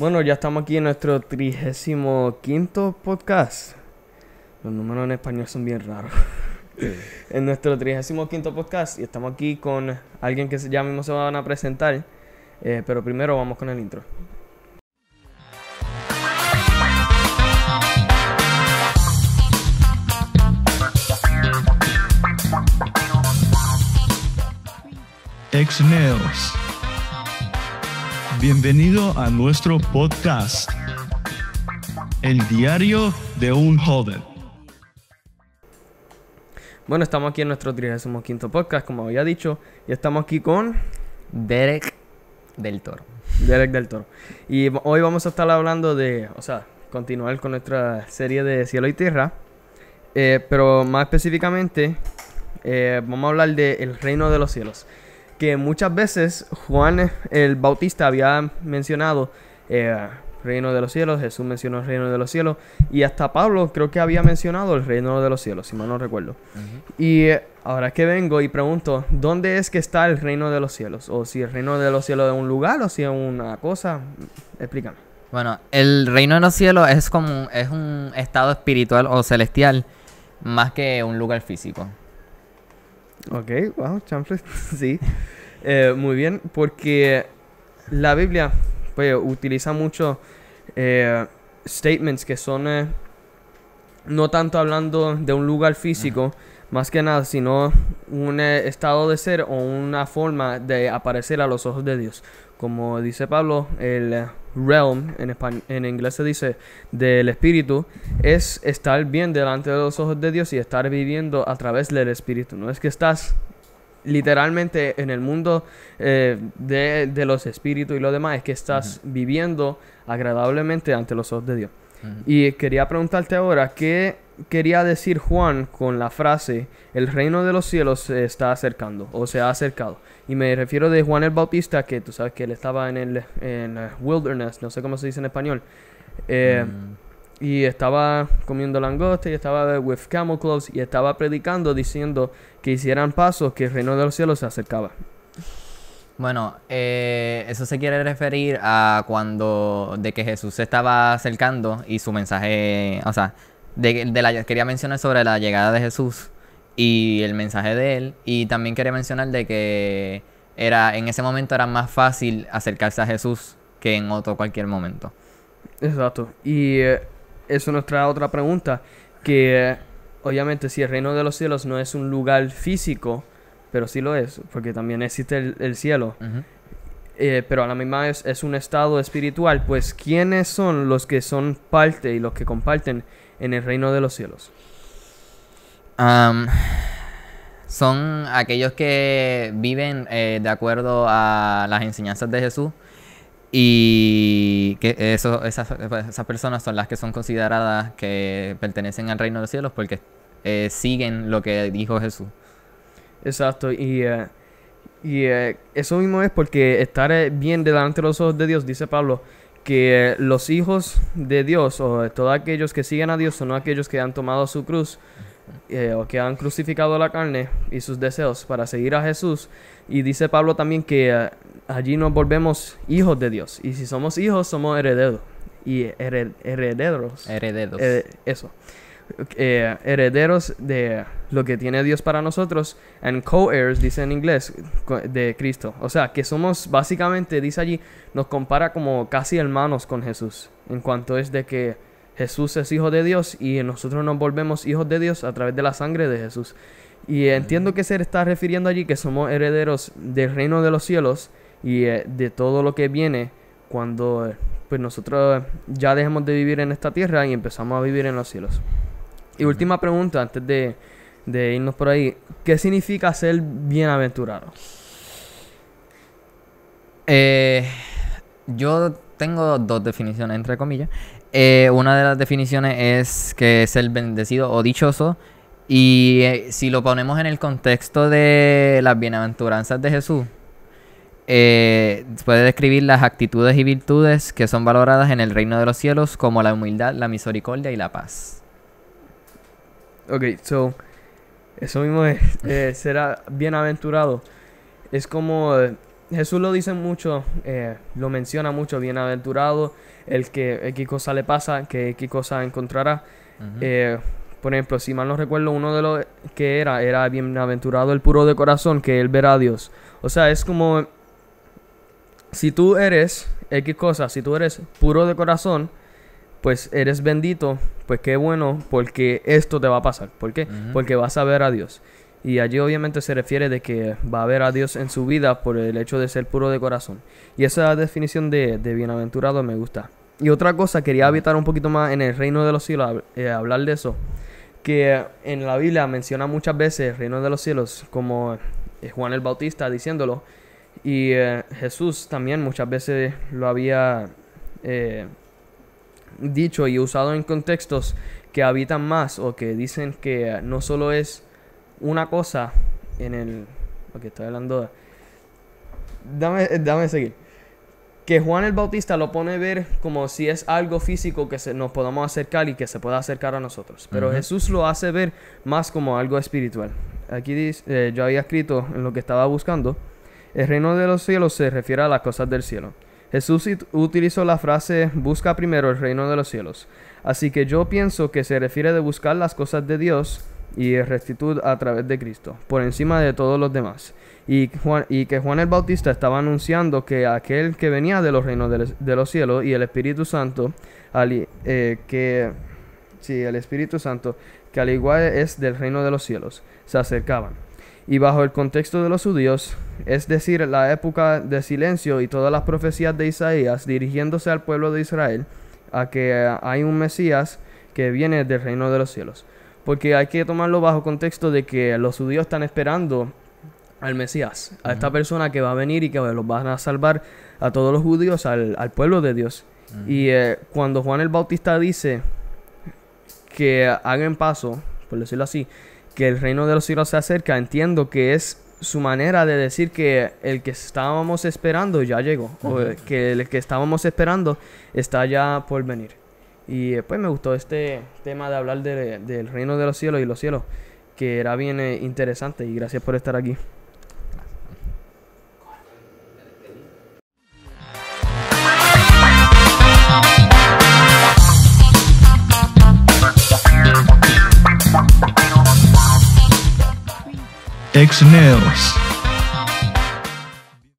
Bueno, ya estamos aquí en nuestro trigésimo quinto podcast. Los números en español son bien raros. en nuestro trigésimo quinto podcast y estamos aquí con alguien que ya mismo se van a presentar. Eh, pero primero vamos con el intro. x Bienvenido a nuestro podcast, El Diario de un Joven. Bueno, estamos aquí en nuestro 35 podcast, como había dicho, y estamos aquí con Derek del Toro. Derek del Toro. Y hoy vamos a estar hablando de, o sea, continuar con nuestra serie de Cielo y Tierra, eh, pero más específicamente eh, vamos a hablar de El Reino de los Cielos que muchas veces Juan el Bautista había mencionado el eh, reino de los cielos, Jesús mencionó el reino de los cielos, y hasta Pablo creo que había mencionado el reino de los cielos, si mal no recuerdo. Y eh, ahora que vengo y pregunto, ¿dónde es que está el reino de los cielos? O si el reino de los cielos es un lugar o si es una cosa, explícame. Bueno, el reino de los cielos es como es un estado espiritual o celestial más que un lugar físico. Ok, wow, chanfles, sí. Eh, muy bien, porque la Biblia pues, utiliza mucho eh, statements que son eh, no tanto hablando de un lugar físico, más que nada, sino un estado de ser o una forma de aparecer a los ojos de Dios. Como dice Pablo, el realm, en, en inglés se dice, del espíritu, es estar bien delante de los ojos de Dios y estar viviendo a través del espíritu. No es que estás literalmente en el mundo eh, de, los espíritus y lo demás, es que estás viviendo agradablemente ante los ojos de Dios. Y quería preguntarte ahora, ¿qué quería decir Juan con la frase, el reino de los cielos se está acercando o se ha acercado. Y me refiero de Juan el Bautista, que tú sabes que él estaba en el wilderness, no sé cómo se dice en español. Eh, mm. Y estaba comiendo langosta y estaba with camel clothes y estaba predicando diciendo que hicieran pasos que el reino de los cielos se acercaba. Bueno, eh, eso se quiere referir a cuando de que Jesús se estaba acercando y su mensaje, o sea, de, quería mencionar sobre la llegada de Jesús y el mensaje de él. Y también quería mencionar de que era, en ese momento era más fácil acercarse a Jesús que en otro cualquier momento. Exacto. Y eh, eso nos trae otra pregunta, que obviamente si el reino de los cielos no es un lugar físico, pero sí lo es, porque también existe el, cielo, eh, pero a la misma vez es un estado espiritual, pues ¿quiénes son los que son parte y los que comparten en el reino de los cielos? son aquellos que viven eh, de acuerdo a las enseñanzas de Jesús y que esas, personas son las que son consideradas que pertenecen al reino de los cielos porque eh, siguen lo que dijo Jesús. Exacto, y, eh, eso mismo es porque estar bien delante de los ojos de Dios, dice Pablo, que los hijos de Dios o todos aquellos que siguen a Dios son aquellos que han tomado su cruz eh, o que han crucificado la carne y sus deseos para seguir a Jesús. Y dice Pablo también que eh, allí nos volvemos hijos de Dios. Y si somos hijos, somos herederos. Y herederos. Herederos. Eh, eso. Eh, herederos de lo que tiene Dios para nosotros, and co-heirs, dice en inglés, de Cristo. O sea, que somos básicamente, dice allí, nos compara como casi hermanos con Jesús, en cuanto es de que Jesús es hijo de Dios y nosotros nos volvemos hijos de Dios a través de la sangre de Jesús. Y entiendo que se está refiriendo allí que somos herederos del reino de los cielos y eh, de todo lo que viene cuando pues nosotros ya dejemos de vivir en esta tierra y empezamos a vivir en los cielos. Y última pregunta antes de, irnos por ahí. ¿Qué significa ser bienaventurado? Eh, yo tengo dos definiciones, entre comillas. Eh, una de las definiciones es que es el bendecido o dichoso. Y eh, si lo ponemos en el contexto de las bienaventuranzas de Jesús, puede describir las actitudes y virtudes que son valoradas en el reino de los cielos como la humildad, la misericordia y la paz. Ok, so, eso mismo es eh, será bienaventurado. Es como eh, Jesús lo dice mucho, eh, lo menciona mucho, bienaventurado, el que X cosa le pasa, que X cosa encontrará. por ejemplo, si mal no recuerdo, uno de los que era, era bienaventurado el puro de corazón, que él verá a Dios. O sea, es como, si tú eres X cosa, si tú eres puro de corazón, pues eres bendito, pues qué bueno, porque esto te va a pasar. ¿Por qué? Porque vas a ver a Dios. Y allí obviamente se refiere de que va a ver a Dios en su vida por el hecho de ser puro de corazón. Y esa definición de, bienaventurado me gusta. Y otra cosa, quería habitar un poquito más en el reino de los cielos, eh, hablar de eso. Que en la Biblia menciona muchas veces el reino de los cielos, como eh, Juan el Bautista diciéndolo. Y eh, Jesús también muchas veces lo había dicho y usado en contextos que habitan más o que dicen que no solo es una cosa en el... que estoy hablando... dame, dame seguir. Que Juan el Bautista lo pone a ver como si es algo físico que se, nos podamos acercar y que se pueda acercar a nosotros. Pero Jesús lo hace ver más como algo espiritual. Aquí dice, eh, yo había escrito en lo que estaba buscando. El reino de los cielos se refiere a las cosas del cielo. Jesús utilizó la frase busca primero el reino de los cielos. Así que yo pienso que se refiere de buscar las cosas de Dios y rectitud a través de Cristo, por encima de todos los demás. Y, que Juan el Bautista estaba anunciando que aquel que venía de los reinos de, los cielos y el Espíritu Santo, eh, que sí, el Espíritu Santo, que al igual es del reino de los cielos, se acercaban y bajo el contexto de los judíos, es decir, la época de silencio y todas las profecías de Isaías dirigiéndose al pueblo de Israel, a que hay un Mesías que viene del reino de los cielos. Porque hay que tomarlo bajo contexto de que los judíos están esperando al Mesías, a esta persona que va a venir y que los van a salvar a todos los judíos, al, pueblo de Dios. Y eh, cuando Juan el Bautista dice que hagan paso, por decirlo así, que el reino de los cielos se acerca, entiendo que es su manera de decir que el que estábamos esperando ya llegó, o que el que estábamos esperando está ya por venir. Y eh, pues me gustó este tema de hablar del reino de los cielos y los cielos, que era bien eh, interesante y gracias por estar aquí. sticks and nails.